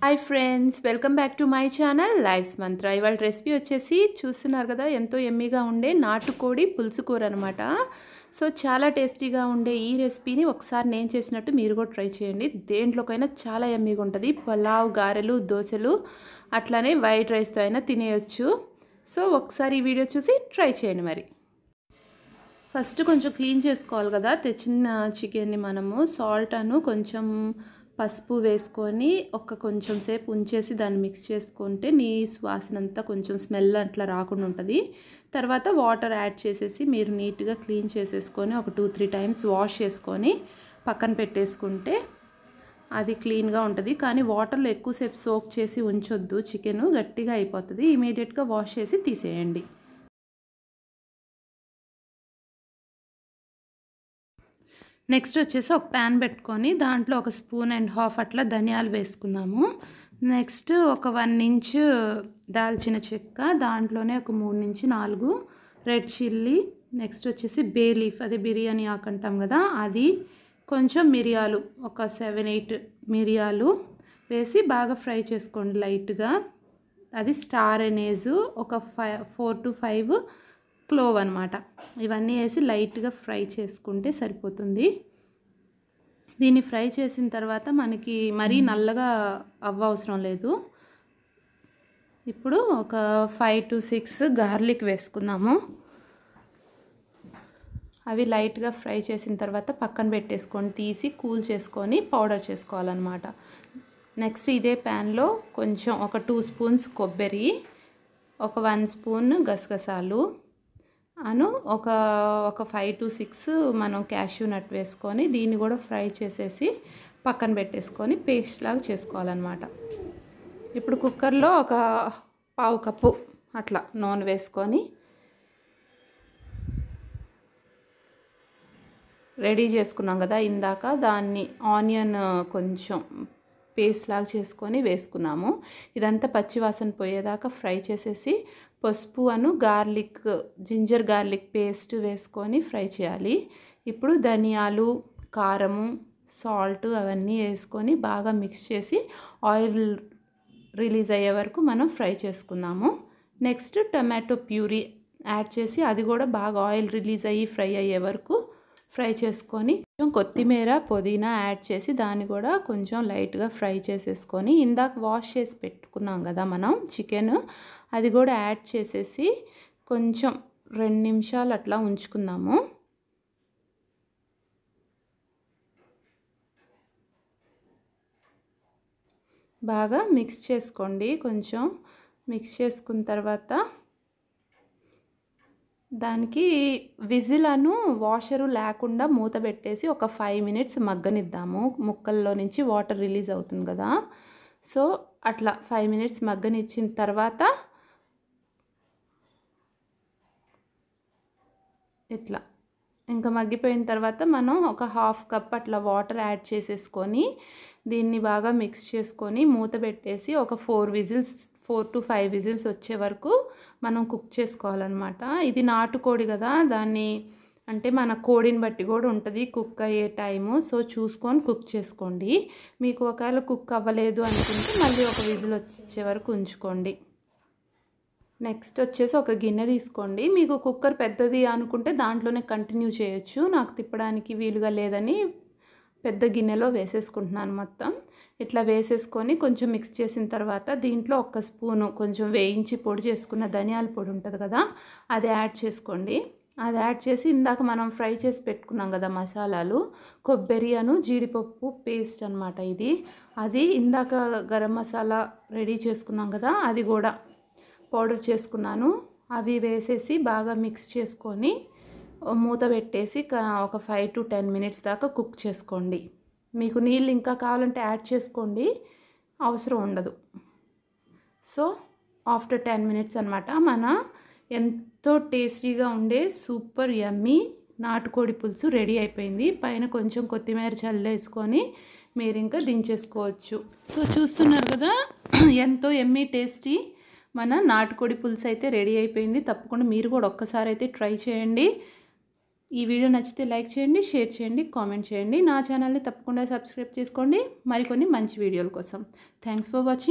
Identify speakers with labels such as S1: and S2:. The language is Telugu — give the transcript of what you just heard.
S1: hi friends welcome back to my channel life's mantra ఇవాళ రెసిపీ వచ్చేసి చూస్తున్నారు కదా ఎంతో ఎమ్మిగా ఉండే నాటుకోడి పులుసు కూర అనమాట సో చాలా టేస్టీగా ఉండే ఈ రెసిపీని ఒకసారి నేను చేసినట్టు మీరు కూడా ట్రై చేయండి దేంట్లోకైనా చాలా ఎమ్మిగా ఉంటుంది పలావ్ గారెలు దోశలు అట్లానే వైట్ రైస్తో అయినా తినేయచ్చు సో ఒకసారి ఈ వీడియో చూసి ట్రై చేయండి మరి ఫస్ట్ కొంచెం క్లీన్ చేసుకోవాలి కదా తెచ్చిన చికెన్ని మనము సాల్ట్ అను కొంచెం పసుపు వేసుకొని ఒక కొంచెం సేపు ఉంచేసి దాన్ని మిక్స్ చేసుకుంటే నీ సువాసన అంతా కొంచెం స్మెల్ అట్లా రాకుండా ఉంటుంది తర్వాత వాటర్ యాడ్ చేసేసి మీరు నీట్గా క్లీన్ చేసేసుకొని ఒక టూ త్రీ టైమ్స్ వాష్ చేసుకొని పక్కన పెట్టేసుకుంటే అది క్లీన్గా ఉంటుంది కానీ వాటర్లో ఎక్కువసేపు సోక్ చేసి ఉంచొద్దు చికెను గట్టిగా అయిపోతుంది ఇమీడియట్గా వాష్ చేసి తీసేయండి నెక్స్ట్ వచ్చేసి ఒక ప్యాన్ పెట్టుకొని దాంట్లో ఒక స్పూన్ అండ్ హాఫ్ అట్లా ధనియాలు వేసుకుందాము నెక్స్ట్ ఒక వన్ ఇంచ్ దాల్చిన చెక్క దాంట్లోనే ఒక మూడు నుంచి నాలుగు రెడ్ చిల్లీ నెక్స్ట్ వచ్చేసి బే లీఫ్ అదే బిర్యానీ ఆకు అంటాం కదా అది కొంచెం మిరియాలు ఒక సెవెన్ ఎయిట్ మిరియాలు వేసి బాగా ఫ్రై చేసుకోండి లైట్గా అది స్టార్ అనేజు ఒక five four to five clove అనమాట ఇవన్నీ వేసి లైట్గా ఫ్రై చేసుకుంటే సరిపోతుంది దీన్ని ఫ్రై చేసిన తర్వాత మనకి మరీ నల్లగా అవ్వ అవసరం లేదు ఇప్పుడు ఒక ఫైవ్ టు సిక్స్ గార్లిక్ వేసుకుందాము అవి లైట్గా ఫ్రై చేసిన తర్వాత పక్కన పెట్టేసుకొని తీసి కూల్ చేసుకొని పౌడర్ చేసుకోవాలన్నమాట నెక్స్ట్ ఇదే ప్యాన్లో కొంచెం ఒక టూ స్పూన్స్ కొబ్బరి ఒక వన్ స్పూన్ గసగసాలు అను ఒక ఒక ఫైవ్ టు సిక్స్ మనం క్యాష్యూ నట్ వేసుకొని దీన్ని కూడా ఫ్రై చేసేసి పక్కన పెట్టేసుకొని పేస్ట్ లాగా చేసుకోవాలన్నమాట ఇప్పుడు కుక్కర్లో ఒక పావు కప్పు అట్లా నూనె వేసుకొని రెడీ చేసుకున్నాం కదా ఇందాక దాన్ని ఆనియన్ కొంచెం పేస్ట్ లాగా చేసుకొని వేసుకున్నాము ఇదంతా పచ్చివాసన పోయేదాకా ఫ్రై చేసేసి పసుపు అను గార్లిక్ జింజర్ గార్లిక్ పేస్ట్ వేసుకొని ఫ్రై చేయాలి ఇప్పుడు ధనియాలు కారము సాల్ట్ అవన్నీ వేసుకొని బాగా మిక్స్ చేసి ఆయిల్ రిలీజ్ అయ్యే వరకు మనం ఫ్రై చేసుకున్నాము నెక్స్ట్ టమాటో ప్యూరీ యాడ్ చేసి అది కూడా బాగా ఆయిల్ రిలీజ్ అయ్యి ఫ్రై అయ్యే వరకు ఫ్రై చేసుకొని కొంచెం కొత్తిమీర పుదీనా యాడ్ చేసి దాన్ని కూడా కొంచెం లైట్గా ఫ్రై చేసేసుకొని ఇందాక వాష్ చేసి పెట్టుకున్నాం కదా మనం చికెన్ అది కూడా యాడ్ చేసేసి కొంచెం రెండు నిమిషాలు అట్లా ఉంచుకుందాము బాగా మిక్స్ చేసుకోండి కొంచెం మిక్స్ చేసుకున్న తర్వాత దానికి విజిల్ అను వాషరు లేకుండా మూత పెట్టేసి ఒక ఫైవ్ మినిట్స్ మగ్గనిద్దాము ముక్కల్లో నుంచి వాటర్ రిలీజ్ అవుతుంది కదా సో అట్లా ఫైవ్ మినిట్స్ మగ్గనిచ్చిన తర్వాత ఇట్లా ఇంకా మగ్గిపోయిన తర్వాత మనం ఒక హాఫ్ కప్ అట్లా వాటర్ యాడ్ చేసేసుకొని దీన్ని బాగా మిక్స్ చేసుకొని మూత పెట్టేసి ఒక four whistles four to five whistles వచ్చే వరకు మనం కుక్ చేసుకోవాలన్నమాట ఇది నాటుకోడి కదా దాన్ని అంటే మన కోడిని బట్టి కూడా ఉంటుంది కుక్ అయ్యే టైము సో చూసుకొని కుక్ చేసుకోండి మీకు ఒకవేళ కుక్ అవ్వలేదు అనుకుంటే మళ్ళీ ఒక విజిల్ వచ్చే వరకు ఉంచుకోండి నెక్స్ట్ వచ్చేసి ఒక గిన్నె తీసుకోండి మీకు కుక్కర్ పెద్దది అనుకుంటే దాంట్లోనే కంటిన్యూ చేయొచ్చు నాకు తిప్పడానికి వీలుగా లేదని పెద్ద గిన్నెలో వేసేసుకుంటున్నాను మొత్తం ఇట్లా వేసేసుకొని కొంచెం మిక్స్ చేసిన తర్వాత దీంట్లో ఒక్క స్పూను కొంచెం వేయించి పొడి చేసుకున్న ధనియాల పొడి ఉంటుంది కదా అది యాడ్ చేసుకోండి అది యాడ్ చేసి ఇందాక మనం ఫ్రై చేసి పెట్టుకున్నాం కదా మసాలాలు కొబ్బరి అను జీడిపప్పు పేస్ట్ అనమాట ఇది అది ఇందాక గరం మసాలా రెడీ చేసుకున్నాం కదా అది కూడా పౌడర్ చేసుకున్నాను అవి వేసేసి బాగా మిక్స్ చేసుకొని మూత పెట్టేసి ఒక ఫైవ్ టు టెన్ మినిట్స్ దాకా కుక్ చేసుకోండి మీకు నీళ్ళు ఇంకా కావాలంటే యాడ్ చేసుకోండి అవసరం ఉండదు సో ఆఫ్టర్ టెన్ మినిట్స్ అనమాట మన ఎంతో టేస్టీగా ఉండే సూపర్ యమ్మీ నాటుకోడి పులుసు రెడీ అయిపోయింది పైన కొంచెం కొత్తిమీర చల్లేసుకొని మీరు ఇంకా దించేసుకోవచ్చు సో చూస్తున్నారు కదా ఎంతో ఎమ్మీ టేస్టీ మన నాటుకోడి పులుసు అయితే రెడీ అయిపోయింది తప్పకుండా మీరు కూడా ఒక్కసారి అయితే ట్రై చేయండి ఈ వీడియో నచ్చితే లైక్ చేయండి షేర్ చేయండి కామెంట్ చేయండి నా ఛానల్ని తప్పకుండా సబ్స్క్రైబ్ చేసుకోండి మరికొన్ని మంచి వీడియోల కోసం థ్యాంక్స్ ఫర్ వాచింగ్